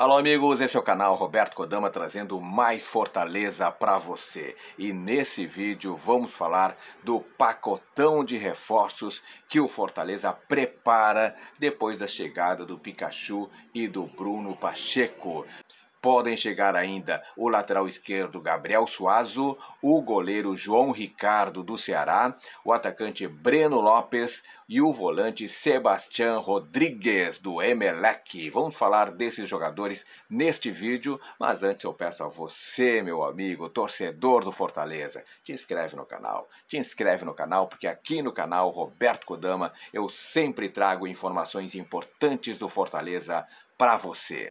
Alô amigos, esse é o canal Roberto Kodama trazendo mais fortaleza para você. E nesse vídeo vamos falar do pacotão de reforços que o Fortaleza prepara depois da chegada do Pikachu e do Bruno Pacheco. Podem chegar ainda o lateral esquerdo Gabriel Suazo, o goleiro João Ricardo do Ceará, o atacante Breno Lopes e o volante Sebastião Rodrigues do Emelec. Vamos falar desses jogadores neste vídeo, mas antes eu peço a você, meu amigo, torcedor do Fortaleza, te inscreve no canal. Te inscreve no canal porque aqui no canal Roberto Kodama eu sempre trago informações importantes do Fortaleza para você.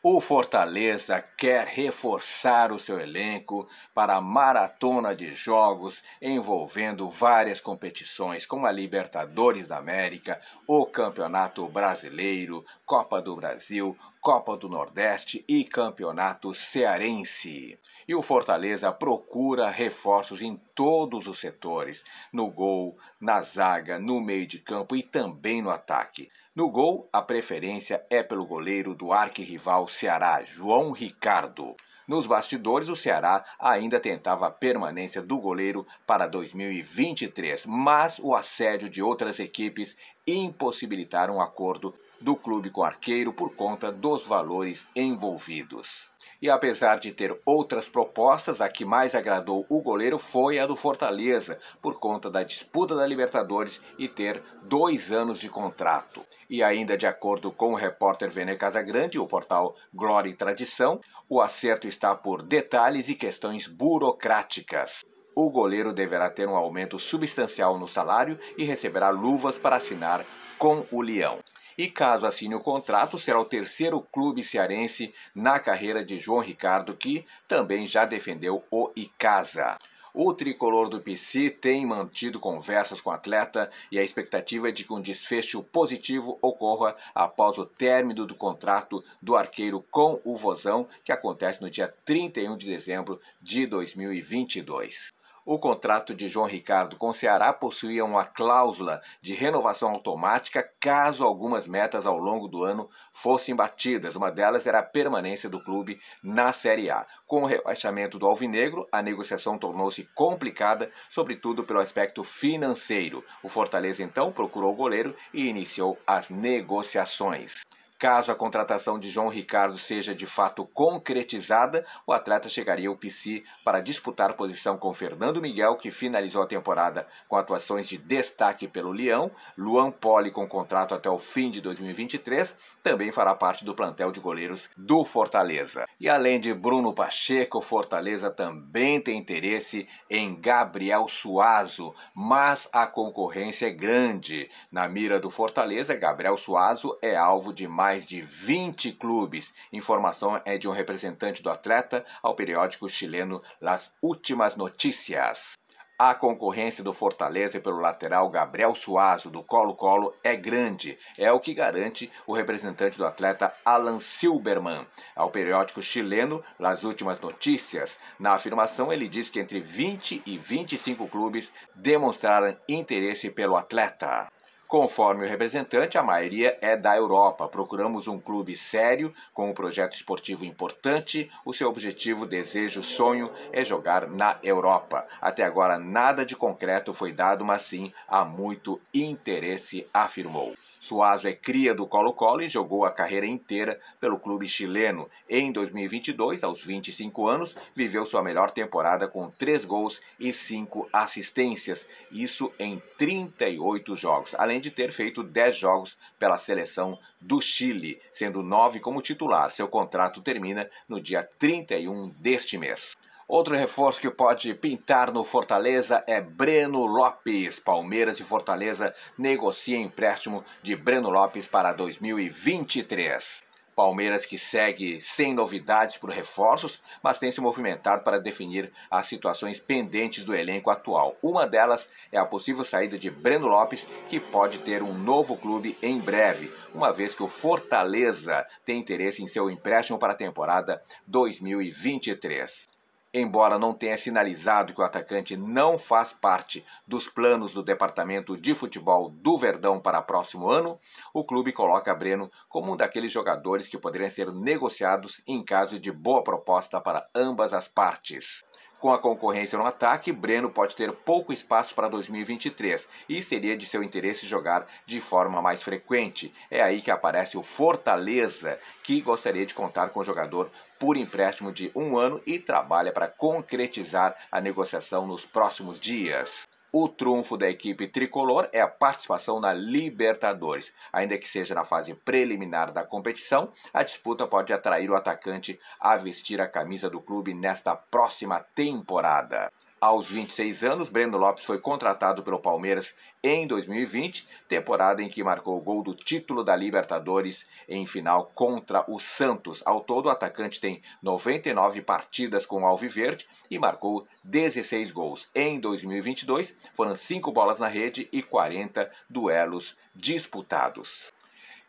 O Fortaleza quer reforçar o seu elenco para a maratona de jogos envolvendo várias competições, como a Libertadores da América, o Campeonato Brasileiro, Copa do Brasil, Copa do Nordeste e Campeonato Cearense. E o Fortaleza procura reforços em todos os setores: no gol, na zaga, no meio de campo e também no ataque. No gol, a preferência é pelo goleiro do arquirrival Ceará, João Ricardo. Nos bastidores, o Ceará ainda tentava a permanência do goleiro para 2023, mas o assédio de outras equipes impossibilitaram um acordo do clube com o arqueiro por conta dos valores envolvidos. E apesar de ter outras propostas, a que mais agradou o goleiro foi a do Fortaleza, por conta da disputa da Libertadores e ter dois anos de contrato. E ainda de acordo com o repórter Vene Casagrande, o portal Glória e Tradição, o acerto está por detalhes e questões burocráticas o goleiro deverá ter um aumento substancial no salário e receberá luvas para assinar com o Leão e, caso assine o contrato, será o terceiro clube cearense na carreira de João Ricardo, que também já defendeu o Icasa. O tricolor do PC tem mantido conversas com o atleta e a expectativa é de que um desfecho positivo ocorra após o término do contrato do arqueiro com o Vozão, que acontece no dia 31 de dezembro de 2022. O contrato de João Ricardo com o Ceará possuía uma cláusula de renovação automática caso algumas metas ao longo do ano fossem batidas. Uma delas era a permanência do clube na Série A. Com o rebaixamento do Alvinegro, a negociação tornou-se complicada, sobretudo pelo aspecto financeiro. O Fortaleza então procurou o goleiro e iniciou as negociações. Caso a contratação de João Ricardo seja de fato concretizada, o atleta chegaria ao PC para disputar posição com Fernando Miguel, que finalizou a temporada com atuações de destaque pelo Leão, Luan Poli com contrato até o fim de 2023, também fará parte do plantel de goleiros do Fortaleza. E além de Bruno Pacheco, Fortaleza também tem interesse em Gabriel Suazo, mas a concorrência é grande. Na mira do Fortaleza, Gabriel Suazo é alvo de mais mais de 20 clubes. Informação é de um representante do atleta ao periódico chileno Las Últimas Notícias. A concorrência do Fortaleza pelo lateral Gabriel Suazo do Colo-Colo é grande, é o que garante o representante do atleta Alan Silberman. Ao periódico chileno Las Últimas Notícias, na afirmação ele diz que entre 20 e 25 clubes demonstraram interesse pelo atleta. Conforme o representante, a maioria é da Europa. Procuramos um clube sério, com um projeto esportivo importante. O seu objetivo, desejo, sonho é jogar na Europa. Até agora, nada de concreto foi dado, mas sim há muito interesse, afirmou. Suazo é cria do Colo-Colo e jogou a carreira inteira pelo clube chileno. Em 2022, aos 25 anos, viveu sua melhor temporada com 3 gols e 5 assistências, isso em 38 jogos, além de ter feito 10 jogos pela seleção do Chile, sendo 9 como titular. Seu contrato termina no dia 31 deste mês. Outro reforço que pode pintar no Fortaleza é Breno Lopes. Palmeiras e Fortaleza negociam empréstimo de Breno Lopes para 2023. Palmeiras que segue sem novidades por reforços, mas tem se movimentado para definir as situações pendentes do elenco atual. Uma delas é a possível saída de Breno Lopes, que pode ter um novo clube em breve, uma vez que o Fortaleza tem interesse em seu empréstimo para a temporada 2023. Embora não tenha sinalizado que o atacante não faz parte dos planos do departamento de futebol do Verdão para próximo ano, o clube coloca Breno como um daqueles jogadores que poderiam ser negociados em caso de boa proposta para ambas as partes. Com a concorrência no ataque, Breno pode ter pouco espaço para 2023 e seria de seu interesse jogar de forma mais frequente. É aí que aparece o Fortaleza, que gostaria de contar com o jogador por empréstimo de um ano e trabalha para concretizar a negociação nos próximos dias. O trunfo da equipe tricolor é a participação na Libertadores. Ainda que seja na fase preliminar da competição, a disputa pode atrair o atacante a vestir a camisa do clube nesta próxima temporada. Aos 26 anos, Breno Lopes foi contratado pelo Palmeiras em 2020, temporada em que marcou o gol do título da Libertadores em final contra o Santos. Ao todo, o atacante tem 99 partidas com o Alviverde e marcou 16 gols. Em 2022, foram 5 bolas na rede e 40 duelos disputados.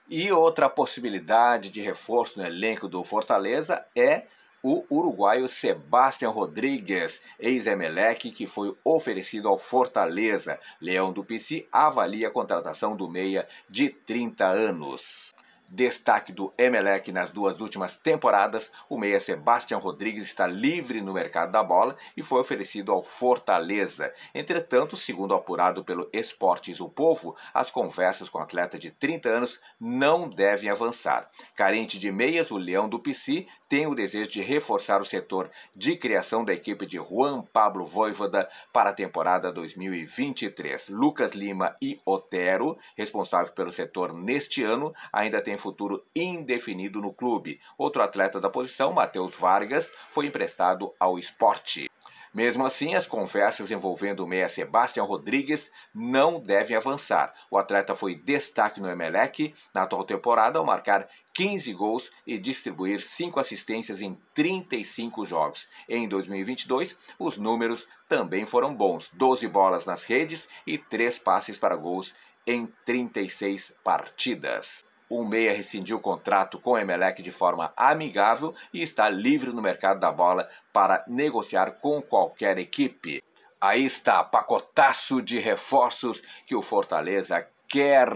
E outra possibilidade de reforço no elenco do Fortaleza é o uruguaio Sebastian Rodrigues, ex-Emelec, que foi oferecido ao Fortaleza. Leão do PC, avalia a contratação do meia de 30 anos. Destaque do Emelec nas duas últimas temporadas, o meia Sebastião Rodrigues está livre no mercado da bola e foi oferecido ao Fortaleza. Entretanto, segundo apurado pelo Esportes O Povo, as conversas com o atleta de 30 anos não devem avançar. Carente de meias, o Leão do PC tem o desejo de reforçar o setor de criação da equipe de Juan Pablo Voivoda para a temporada 2023. Lucas Lima e Otero, responsável pelo setor neste ano, ainda têm futuro indefinido no clube. Outro atleta da posição, Matheus Vargas, foi emprestado ao esporte. Mesmo assim, as conversas envolvendo o meia Sebastião Rodrigues não devem avançar. O atleta foi destaque no Emelec na atual temporada ao marcar 15 gols e distribuir 5 assistências em 35 jogos. Em 2022, os números também foram bons: 12 bolas nas redes e 3 passes para gols em 36 partidas. O meia rescindiu o contrato com o Emelec de forma amigável e está livre no mercado da bola para negociar com qualquer equipe. Aí está, pacotaço de reforços que o Fortaleza quer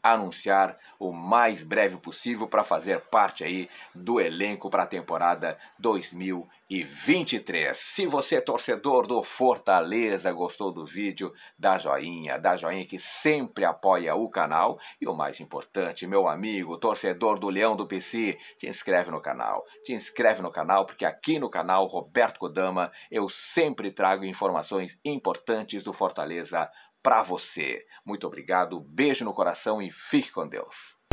anunciar o mais breve possível para fazer parte aí do elenco para a temporada 2020 e 23. Se você é torcedor do Fortaleza, gostou do vídeo, dá joinha, dá joinha que sempre apoia o canal. E o mais importante, meu amigo, torcedor do Leão do PC, te inscreve no canal. Te inscreve no canal, porque aqui no canal Roberto Kodama eu sempre trago informações importantes do Fortaleza para você. Muito obrigado, beijo no coração e fique com Deus.